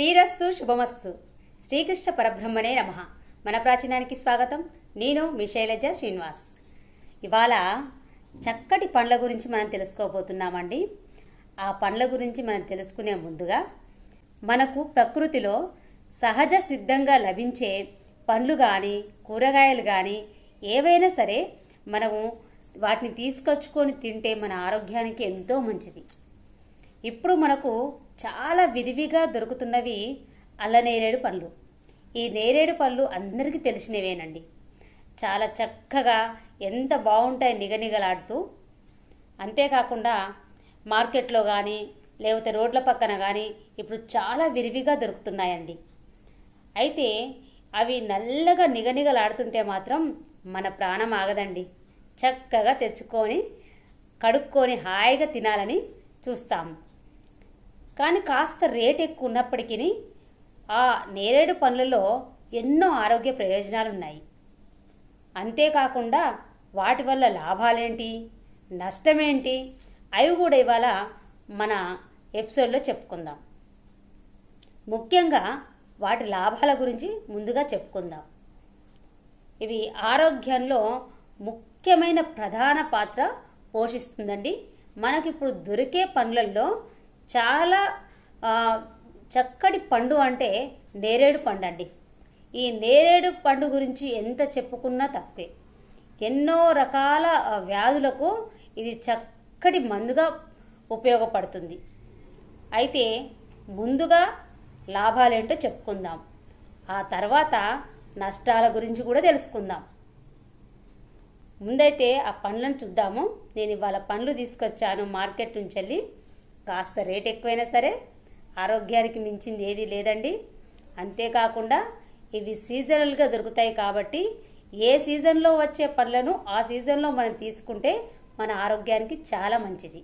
శ్రీరస్తు శుభమస్తు శ్రీకృష్ణ పరబ్రహ్మనే నమ మన ప్రాచీనానికి స్వాగతం నేను మీ శైలజ శ్రీనివాస్ ఇవాళ చక్కటి పండ్ల గురించి మనం తెలుసుకోబోతున్నామండి ఆ పండ్ల గురించి మనం తెలుసుకునే ముందుగా మనకు ప్రకృతిలో సహజ సిద్ధంగా లభించే పండ్లు కానీ కూరగాయలు కానీ ఏవైనా సరే మనము వాటిని తీసుకొచ్చుకొని తింటే మన ఆరోగ్యానికి ఎంతో మంచిది ఇప్పుడు మనకు చాలా విరివిగా దొరుకుతున్నవి అల్లనేరేడు పళ్ళు ఈ నేరేడు పళ్ళు అందరికీ తెలిసినవేనండి చాలా చక్కగా ఎంత బాగుంటాయి నిగనిగలాడుతూ అంతేకాకుండా మార్కెట్లో కానీ లేకపోతే రోడ్ల పక్కన కానీ ఇప్పుడు చాలా విరివిగా దొరుకుతున్నాయండి అయితే అవి నల్లగా నిగనిగలాడుతుంటే మాత్రం మన ప్రాణం ఆగదండి చక్కగా తెచ్చుకొని కడుక్కొని హాయిగా తినాలని చూస్తాము కానీ కాస్త రేట్ ఎక్కువ ఉన్నప్పటికీ ఆ నేరేడు పండ్లలో ఎన్నో ఆరోగ్య ప్రయోజనాలు ఉన్నాయి అంతేకాకుండా వాటి వల్ల లాభాలేంటి నష్టమేంటి అవి కూడా ఇవాళ మన ఎపిసోడ్లో చెప్పుకుందాం ముఖ్యంగా వాటి లాభాల గురించి ముందుగా చెప్పుకుందాం ఇవి ఆరోగ్యంలో ముఖ్యమైన ప్రధాన పాత్ర పోషిస్తుందండి మనకిప్పుడు దొరికే పండ్లల్లో చాలా చక్కటి పండు అంటే నేరేడు పండు అండి ఈ నేరేడు పండు గురించి ఎంత చెప్పుకున్నా తక్కువే ఎన్నో రకాల వ్యాధులకు ఇది చక్కటి మందుగా ఉపయోగపడుతుంది అయితే ముందుగా లాభాలేంటో చెప్పుకుందాం ఆ తర్వాత నష్టాల గురించి కూడా తెలుసుకుందాం ముందైతే ఆ పండ్లను చూద్దాము నేను ఇవాళ పండ్లు తీసుకొచ్చాను మార్కెట్ నుంచి వెళ్ళి కాస్త రేట్ ఎక్కువైనా సరే ఆరోగ్యానికి మించింది ఏదీ లేదండి అంతేకాకుండా ఇవి సీజనల్గా దొరుకుతాయి కాబట్టి ఏ సీజన్లో వచ్చే పళ్ళను ఆ సీజన్లో మనం తీసుకుంటే మన ఆరోగ్యానికి చాలా మంచిది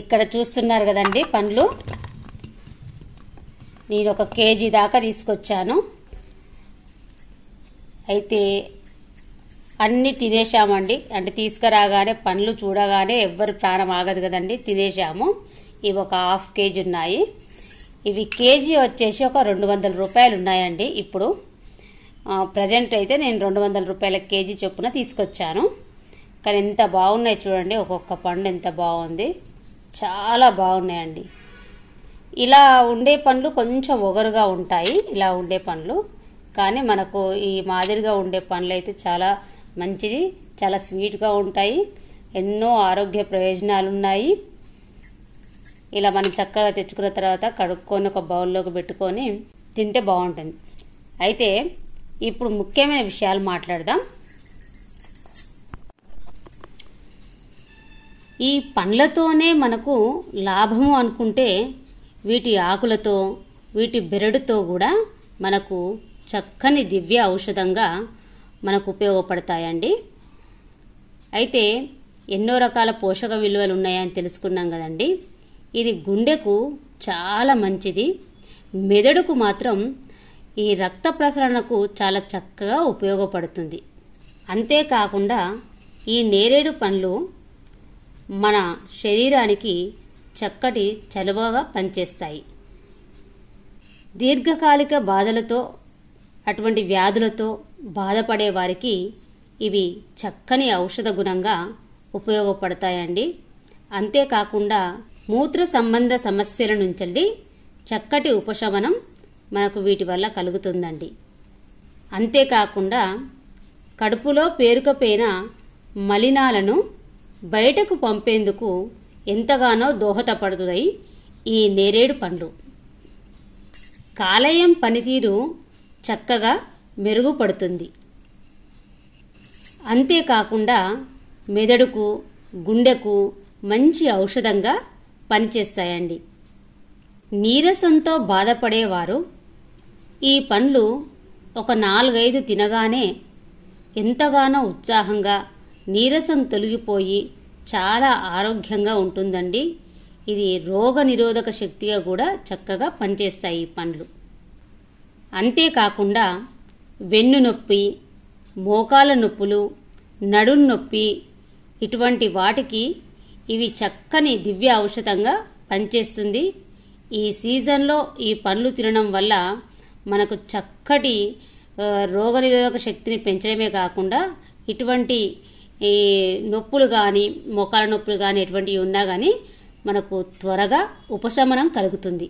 ఇక్కడ చూస్తున్నారు కదండి పండ్లు నేను ఒక కేజీ దాకా తీసుకొచ్చాను అయితే అన్నీ తినేసామండి అంటే తీసుకురాగానే పండ్లు చూడగానే ఎవ్వరు ప్రాణం ఆగదు కదండి తినేసాము ఇవి ఒక హాఫ్ కేజీ ఉన్నాయి ఇవి కేజీ వచ్చేసి ఒక రెండు వందల రూపాయలు ఉన్నాయండి ఇప్పుడు ప్రజెంట్ అయితే నేను రెండు వందల రూపాయల కేజీ చొప్పున తీసుకొచ్చాను కానీ ఎంత బాగున్నాయి చూడండి ఒక్కొక్క పండు ఎంత బాగుంది చాలా బాగున్నాయండి ఇలా ఉండే పండ్లు కొంచెం ఒగరుగా ఉంటాయి ఇలా ఉండే పండ్లు కానీ మనకు ఈ మాదిరిగా ఉండే పండ్లు అయితే చాలా మంచిది చాలా స్వీట్గా ఉంటాయి ఎన్నో ఆరోగ్య ప్రయోజనాలు ఉన్నాయి ఇలా మనం చక్కగా తెచ్చుకున్న తర్వాత కడుక్కొని ఒక బౌల్లోకి పెట్టుకొని తింటే బాగుంటుంది అయితే ఇప్పుడు ముఖ్యమైన విషయాలు మాట్లాడదాం ఈ పండ్లతోనే మనకు లాభము అనుకుంటే వీటి ఆకులతో వీటి బెరడుతో కూడా మనకు చక్కని దివ్య ఔషధంగా మనకు ఉపయోగపడతాయండి అయితే ఎన్నో రకాల పోషక విలువలు ఉన్నాయని తెలుసుకున్నాం కదండి ఇది గుండెకు చాలా మంచిది మెదడుకు మాత్రం ఈ రక్త ప్రసరణకు చాలా చక్కగా ఉపయోగపడుతుంది అంతేకాకుండా ఈ నేరేడు పండ్లు మన శరీరానికి చక్కటి చలువగా పనిచేస్తాయి దీర్ఘకాలిక బాధలతో అటువంటి వ్యాధులతో బాధపడే వారికి ఇవి చక్కని ఔషధ గుణంగా ఉపయోగపడతాయండి అంతేకాకుండా మూత్ర సంబంధ సమస్యల నుంచి చక్కటి ఉపశమనం మనకు వీటి వల్ల కలుగుతుందండి అంతేకాకుండా కడుపులో పేరుకపోయిన మలినాలను బయటకు పంపేందుకు ఎంతగానో దోహదపడుతున్నాయి ఈ నేరేడు పండ్లు కాలేయం పనితీరు చక్కగా మెరుగుపడుతుంది అంతేకాకుండా మెదడుకు గుండెకు మంచి ఔషధంగా పనిచేస్తాయండి నీరసంతో బాధపడేవారు ఈ పండ్లు ఒక నాలుగైదు తినగానే ఎంతగానో ఉత్సాహంగా నీరసం తొలగిపోయి చాలా ఆరోగ్యంగా ఉంటుందండి ఇది రోగ నిరోధక శక్తిగా కూడా చక్కగా పనిచేస్తాయి ఈ పండ్లు అంతేకాకుండా వెన్ను నొప్పి మోకాల నొప్పులు నడుం నొప్పి ఇటువంటి వాటికి ఇవి చక్కని దివ్య ఔషధంగా పనిచేస్తుంది ఈ సీజన్లో ఈ పండ్లు తినడం వల్ల మనకు చక్కటి రోగనిరోధక శక్తిని పెంచడమే కాకుండా ఇటువంటి ఈ నొప్పులు కానీ మోకాల నొప్పులు కానీ ఎటువంటివి ఉన్నా కానీ మనకు త్వరగా ఉపశమనం కలుగుతుంది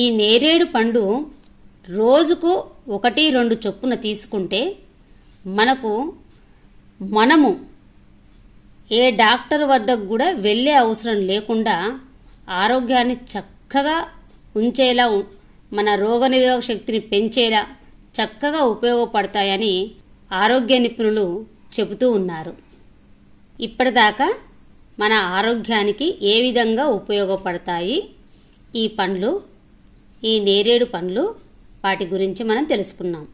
ఈ నేరేడు పండు రోజుకు ఒకటి రెండు చొప్పున తీసుకుంటే మనకు మనము ఏ డాక్టర్ వద్దకు కూడా వెళ్ళే అవసరం లేకుండా ఆరోగ్యాన్ని చక్కగా ఉంచేలా మన రోగనిరోధక శక్తిని పెంచేలా చక్కగా ఉపయోగపడతాయని ఆరోగ్య నిపుణులు చెబుతూ ఉన్నారు ఇప్పటిదాకా మన ఆరోగ్యానికి ఏ విధంగా ఉపయోగపడతాయి ఈ పండ్లు ఈ నేరేడు పండ్లు వాటి గురించి మనం తెలుసుకున్నాం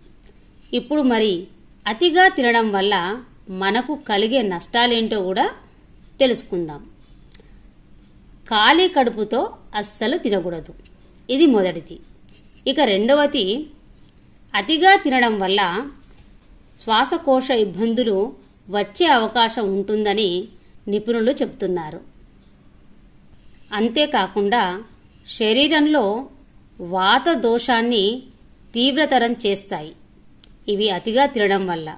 ఇప్పుడు మరి అతిగా తినడం వల్ల మనకు కలిగే నష్టాలేంటో కూడా తెలుసుకుందాం ఖాళీ కడుపుతో అస్సలు తినకూడదు ఇది మొదటిది ఇక రెండవది అతిగా తినడం వల్ల శ్వాసకోశ ఇబ్బందులు వచ్చే అవకాశం ఉంటుందని నిపుణులు చెబుతున్నారు అంతేకాకుండా శరీరంలో వాత దోషాన్ని తీవ్రతరం చేస్తాయి ఇవి అతిగా తినడం వల్ల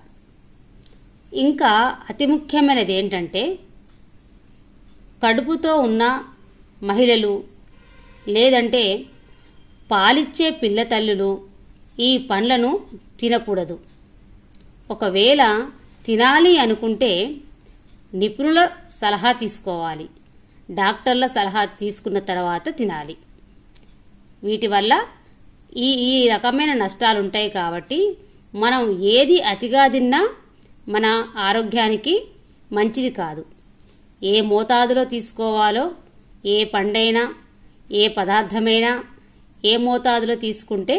ఇంకా అతి ముఖ్యమైనది ఏంటంటే కడుపుతో ఉన్న మహిళలు లేదంటే పాలిచ్చే పిల్లతల్లులు ఈ పండ్లను తినకూడదు ఒకవేళ తినాలి అనుకుంటే నిపుణుల సలహా తీసుకోవాలి డాక్టర్ల సలహా తీసుకున్న తర్వాత తినాలి వీటి వల్ల ఈ ఈ రకమైన నష్టాలు ఉంటాయి కాబట్టి మనం ఏది అతిగా తిన్నా మన ఆరోగ్యానికి మంచిది కాదు ఏ మోతాదులో తీసుకోవాలో ఏ పండైనా ఏ పదార్థమైనా ఏ మోతాదులో తీసుకుంటే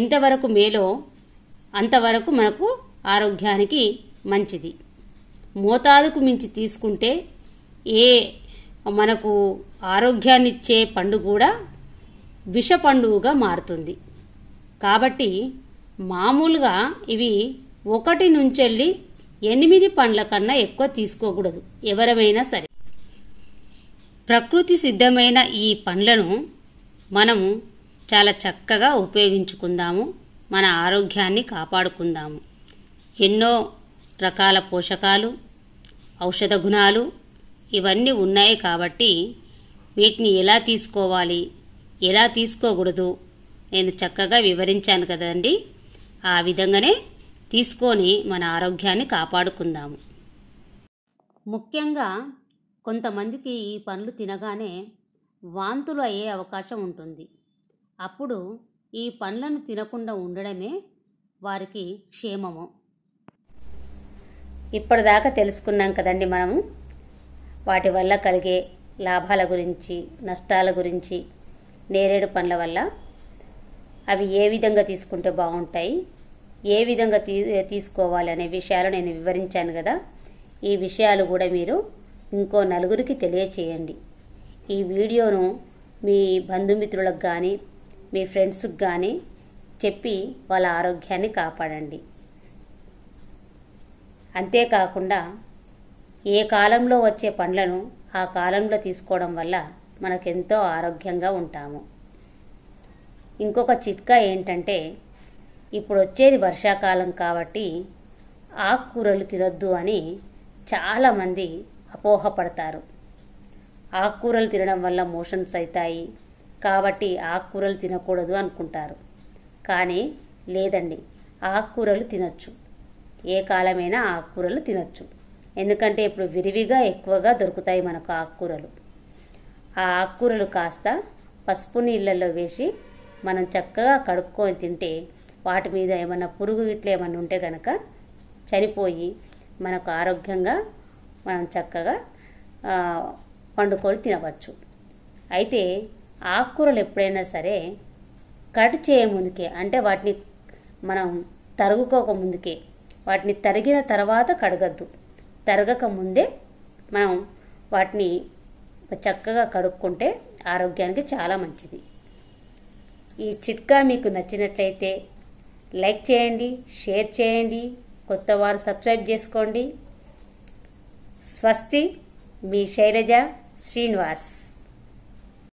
ఎంతవరకు మేలో అంతవరకు మనకు ఆరోగ్యానికి మంచిది మోతాదుకు మించి తీసుకుంటే ఏ మనకు ఆరోగ్యాన్నిచ్చే పండు కూడా విష పండువుగా మారుతుంది కాబట్టి మామూలుగా ఇవి ఒకటి నుంచెల్లి ఎనిమిది పండ్ల కన్నా ఎక్కువ తీసుకోకూడదు ఎవరమైనా సరే ప్రకృతి సిద్ధమైన ఈ పండ్లను మనము చాలా చక్కగా ఉపయోగించుకుందాము మన ఆరోగ్యాన్ని కాపాడుకుందాము ఎన్నో రకాల పోషకాలు ఔషధ గుణాలు ఇవన్నీ ఉన్నాయి కాబట్టి వీటిని ఎలా తీసుకోవాలి ఎలా తీసుకోకూడదు నేను చక్కగా వివరించాను కదండి ఆ విధంగానే తీసుకొని మన ఆరోగ్యాన్ని కాపాడుకుందాము ముఖ్యంగా కొంతమందికి ఈ పండ్లు తినగానే వాంతులు అయ్యే అవకాశం ఉంటుంది అప్పుడు ఈ పండ్లను తినకుండా ఉండడమే వారికి క్షేమము ఇప్పటిదాకా తెలుసుకున్నాం కదండి మనము వాటి వల్ల కలిగే లాభాల గురించి నష్టాల గురించి నేరేడు పండ్ల వల్ల అవి ఏ విధంగా తీసుకుంటే బాగుంటాయి ఏ విధంగా తీ తీసుకోవాలి అనే విషయాలు నేను వివరించాను కదా ఈ విషయాలు కూడా మీరు ఇంకో నలుగురికి తెలియచేయండి ఈ వీడియోను మీ బంధుమిత్రులకు కానీ మీ ఫ్రెండ్స్కి కానీ చెప్పి వాళ్ళ ఆరోగ్యాన్ని కాపాడండి అంతేకాకుండా ఏ కాలంలో వచ్చే పండ్లను ఆ కాలంలో తీసుకోవడం వల్ల మనకెంతో ఆరోగ్యంగా ఉంటాము ఇంకొక చిట్కా ఏంటంటే ఇప్పుడు వచ్చేది వర్షాకాలం కాబట్టి ఆకుకూరలు తినొద్దు అని చాలామంది అపోహపడతారు ఆకుకూరలు తినడం వల్ల మోషన్స్ అవుతాయి కాబట్టి ఆకుకూరలు తినకూడదు అనుకుంటారు కానీ లేదండి ఆకుకూరలు తినచ్చు ఏ కాలమైనా ఆకుకూరలు తినచ్చు ఎందుకంటే ఇప్పుడు విరివిగా ఎక్కువగా దొరుకుతాయి మనకు ఆకుకూరలు ఆ ఆకుకూరలు కాస్త పసుపు నీళ్ళల్లో వేసి మనం చక్కగా కడుక్కొని తింటే వాటి మీద ఏమైనా పురుగు ఇట్లా ఏమైనా ఉంటే కనుక చనిపోయి మనకు ఆరోగ్యంగా మనం చక్కగా పండుకొని తినవచ్చు అయితే ఆకుకూరలు ఎప్పుడైనా సరే కట్ చేయముందుకే అంటే వాటిని మనం తరుగుకోక ముందుకే వాటిని తరిగిన తర్వాత కడగద్దు తరగక ముందే మనం వాటిని చక్కగా కడుక్కుంటే ఆరోగ్యానికి చాలా మంచిది ఈ చిట్కా మీకు నచ్చినట్లయితే లైక్ చేయండి షేర్ చేయండి కొత్త వారు సబ్స్క్రైబ్ చేసుకోండి స్వస్తి మీ శైలజ శ్రీనివాస్